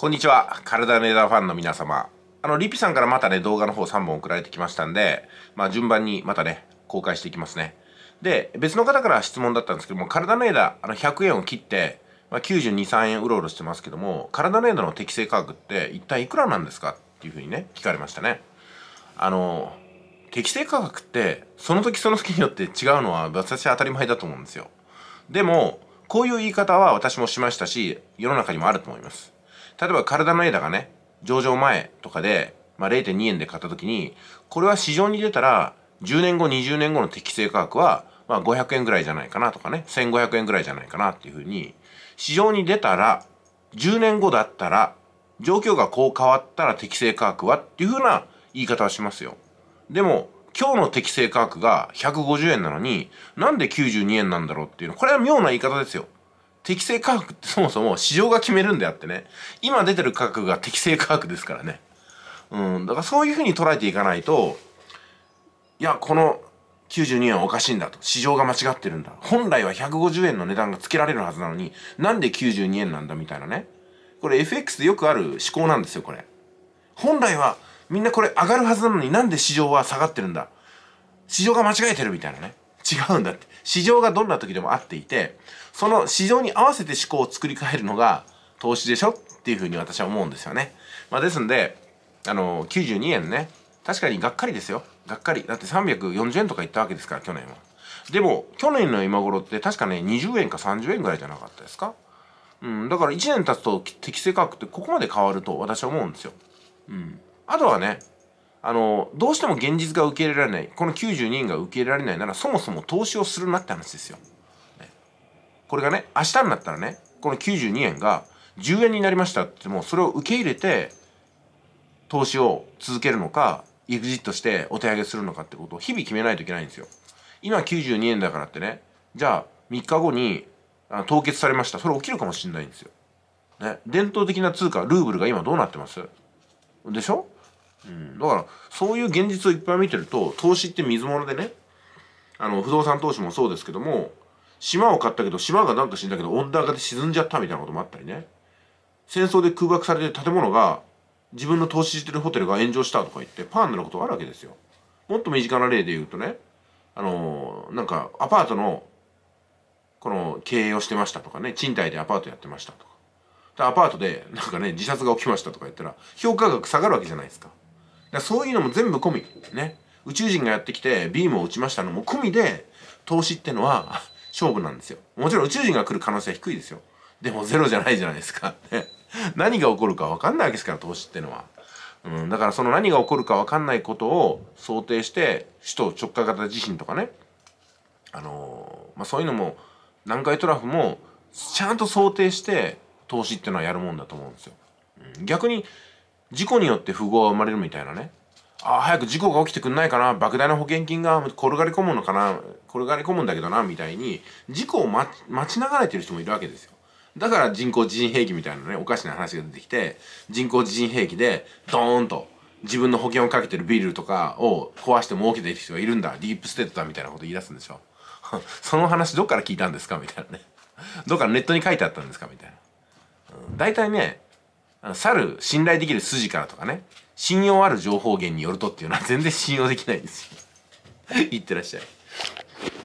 こんにちは。体の枝ファンの皆様。あの、リピさんからまたね、動画の方3本送られてきましたんで、まあ、順番にまたね、公開していきますね。で、別の方から質問だったんですけども、体の枝、あの、100円を切って、まあ、92、3円うろうろしてますけども、体の枝の適正価格って一体いくらなんですかっていうふうにね、聞かれましたね。あの、適正価格って、その時その時によって違うのは、私は当たり前だと思うんですよ。でも、こういう言い方は私もしましたし、世の中にもあると思います。例えば体の枝だがね、上場前とかで、まあ、0.2円で買った時に、これは市場に出たら、10年後、20年後の適正価格は、まあ、500円ぐらいじゃないかなとかね、1500円ぐらいじゃないかなっていうふうに、市場に出たら、10年後だったら、状況がこう変わったら適正価格はっていうふうな言い方はしますよ。でも、今日の適正価格が150円なのに、なんで92円なんだろうっていうの、これは妙な言い方ですよ。適正価格ってそもそも市場が決めるんであってね今出てる価格が適正価格ですからねうんだからそういうふうに捉えていかないといやこの92円はおかしいんだと市場が間違ってるんだ本来は150円の値段がつけられるはずなのになんで92円なんだみたいなねこれ FX でよくある思考なんですよこれ本来はみんなこれ上がるはずなのになんで市場は下がってるんだ市場が間違えてるみたいなね違うんだって市場がどんな時でも合っていて、その市場に合わせて思考を作り変えるのが投資でしょっていうふうに私は思うんですよね。まあ、ですんで、あの、92円ね、確かにがっかりですよ。がっかり。だって340円とかいったわけですから、去年は。でも、去年の今頃って確かね、20円か30円ぐらいじゃなかったですかうん、だから1年経つと適正価格ってここまで変わると私は思うんですよ。うん。あとはね、あのどうしても現実が受け入れられないこの92人が受け入れられないならそもそも投資をするなって話ですよ。ね、これがね明日になったらねこの92円が10円になりましたってもうそれを受け入れて投資を続けるのかエグジットしてお手上げするのかってことを日々決めないといけないんですよ。今92円だからってねじゃあ3日後に凍結されましたそれ起きるかもしれないんですよ。ね伝統的な通貨ルーブルが今どうなってますでしょうん、だからそういう現実をいっぱい見てると投資って水物でねあの不動産投資もそうですけども島を買ったけど島がなんか死んだけど温暖化で沈んじゃったみたいなこともあったりね戦争で空爆されてる建物が自分の投資してるホテルが炎上したとか言ってパンなことがあるわけですよ。もっと身近な例で言うとねあのー、なんかアパートのこの経営をしてましたとかね賃貸でアパートやってましたとかでアパートでなんかね自殺が起きましたとか言ったら評価額下がるわけじゃないですか。だそういうのも全部込みね宇宙人がやってきてビームを打ちましたのも込みで投資ってのは 勝負なんですよもちろん宇宙人が来る可能性は低いですよでもゼロじゃないじゃないですか何が起こるか分かんないわけですから投資ってのは、うん、だからその何が起こるか分かんないことを想定して首都直下型地震とかねあのー、まあ、そういうのも南海トラフもちゃんと想定して投資ってのはやるもんだと思うんですよ、うん、逆に事故によって符号は生まれるみたいなねああ、早く事故が起きてくんないかな莫大な保険金が転がり込むのかな転がり込むんだけどなみたいに事故を待ちながられてる人もいるわけですよだから人工地震兵器みたいなねおかしな話が出てきて人工地震兵器でドーンと自分の保険をかけてるビルとかを壊して儲けてる人がいるんだディープステートだみたいなこと言い出すんでしょ その話どっから聞いたんですかみたいなねどっからネットに書いてあったんですかみたいな大体、ん、いね去る信頼できる筋からとかね信用ある情報源によるとっていうのは全然信用できないですよい ってらっしゃい